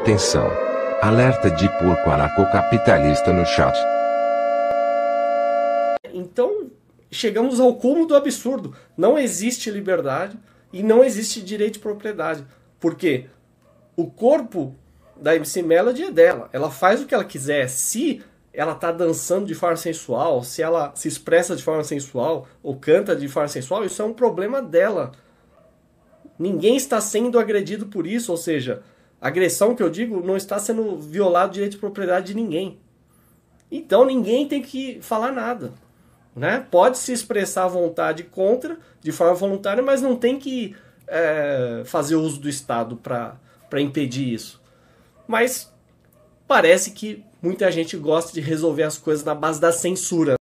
Atenção! Alerta de porco anarcocapitalista no chat. Então, chegamos ao cúmulo do absurdo. Não existe liberdade e não existe direito de propriedade. Porque o corpo da MC Melody é dela. Ela faz o que ela quiser. Se ela está dançando de forma sensual, se ela se expressa de forma sensual ou canta de forma sensual, isso é um problema dela. Ninguém está sendo agredido por isso, ou seja, Agressão que eu digo não está sendo violado o direito de propriedade de ninguém. Então ninguém tem que falar nada. Né? Pode se expressar à vontade contra, de forma voluntária, mas não tem que é, fazer uso do Estado para impedir isso. Mas parece que muita gente gosta de resolver as coisas na base da censura.